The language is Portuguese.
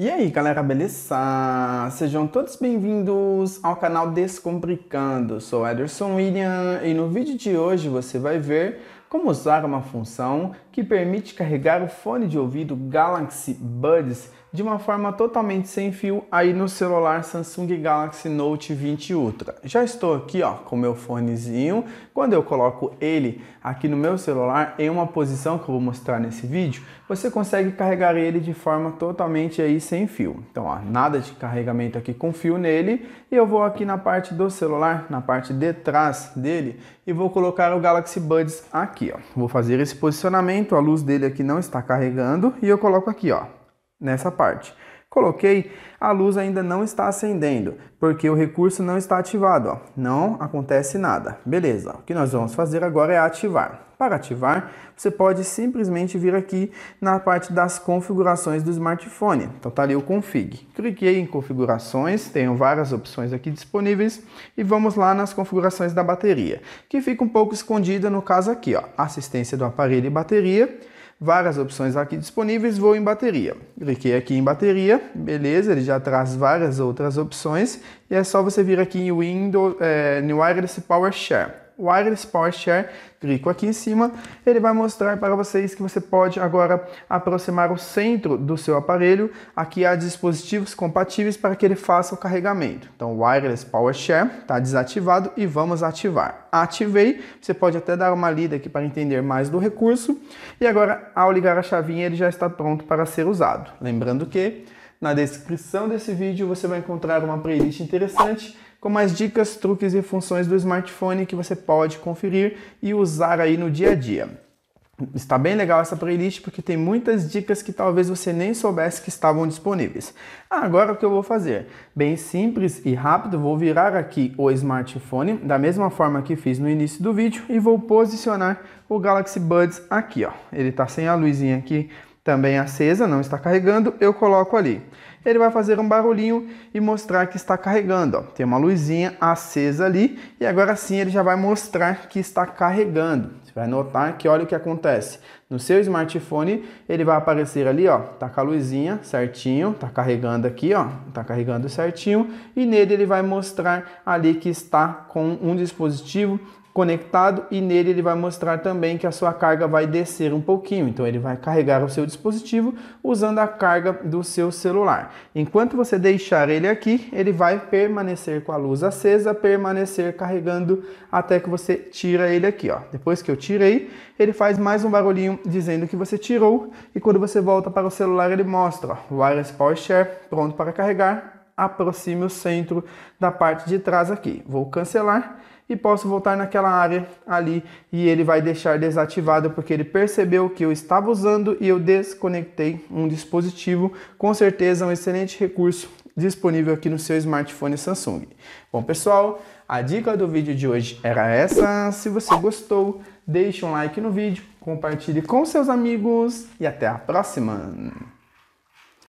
E aí galera, beleza? Sejam todos bem-vindos ao canal Descomplicando. Sou Ederson William e no vídeo de hoje você vai ver como usar uma função que permite carregar o fone de ouvido Galaxy Buds de uma forma totalmente sem fio aí no celular Samsung Galaxy Note 20 Ultra. Já estou aqui ó, com meu fonezinho, quando eu coloco ele aqui no meu celular em uma posição que eu vou mostrar nesse vídeo, você consegue carregar ele de forma totalmente aí sem fio. Então ó, nada de carregamento aqui com fio nele e eu vou aqui na parte do celular, na parte de trás dele e vou colocar o Galaxy Buds aqui ó. Vou fazer esse posicionamento, a luz dele aqui não está carregando e eu coloco aqui ó, nessa parte. Coloquei, a luz ainda não está acendendo, porque o recurso não está ativado, ó. não acontece nada. Beleza, o que nós vamos fazer agora é ativar. Para ativar, você pode simplesmente vir aqui na parte das configurações do smartphone. Então tá ali o config. Cliquei em configurações, tenho várias opções aqui disponíveis e vamos lá nas configurações da bateria, que fica um pouco escondida no caso aqui, ó, assistência do aparelho e bateria várias opções aqui disponíveis, vou em bateria. Cliquei aqui em bateria, beleza, ele já traz várias outras opções e é só você vir aqui em Windows, é, no Wireless PowerShare. Wireless Power Share, clico aqui em cima, ele vai mostrar para vocês que você pode agora aproximar o centro do seu aparelho, aqui há dispositivos compatíveis para que ele faça o carregamento. Então Wireless Power Share está desativado e vamos ativar. Ativei, você pode até dar uma lida aqui para entender mais do recurso e agora ao ligar a chavinha ele já está pronto para ser usado. Lembrando que na descrição desse vídeo você vai encontrar uma playlist interessante com mais dicas, truques e funções do smartphone que você pode conferir e usar aí no dia a dia. Está bem legal essa playlist porque tem muitas dicas que talvez você nem soubesse que estavam disponíveis. Ah, agora o que eu vou fazer? Bem simples e rápido, vou virar aqui o smartphone da mesma forma que fiz no início do vídeo e vou posicionar o Galaxy Buds aqui, ó. Ele está sem a luzinha aqui também acesa, não está carregando, eu coloco ali ele vai fazer um barulhinho e mostrar que está carregando. Ó. Tem uma luzinha acesa ali e agora sim ele já vai mostrar que está carregando. Você vai notar que olha o que acontece. No seu smartphone ele vai aparecer ali, ó, tá com a luzinha certinho, tá carregando aqui, ó, tá carregando certinho e nele ele vai mostrar ali que está com um dispositivo conectado e nele ele vai mostrar também que a sua carga vai descer um pouquinho. Então ele vai carregar o seu dispositivo usando a carga do seu celular. Enquanto você deixar ele aqui, ele vai permanecer com a luz acesa, permanecer carregando até que você tira ele aqui, ó. Depois que eu tirei, ele faz mais um barulhinho dizendo que você tirou e quando você volta para o celular ele mostra, ó, wireless power share pronto para carregar, aproxime o centro da parte de trás aqui. Vou cancelar e posso voltar naquela área ali e ele vai deixar desativado porque ele percebeu que eu estava usando e eu desconectei um dispositivo, com certeza um excelente recurso disponível aqui no seu smartphone Samsung. Bom pessoal, a dica do vídeo de hoje era essa. Se você gostou, deixe um like no vídeo, compartilhe com seus amigos e até a próxima!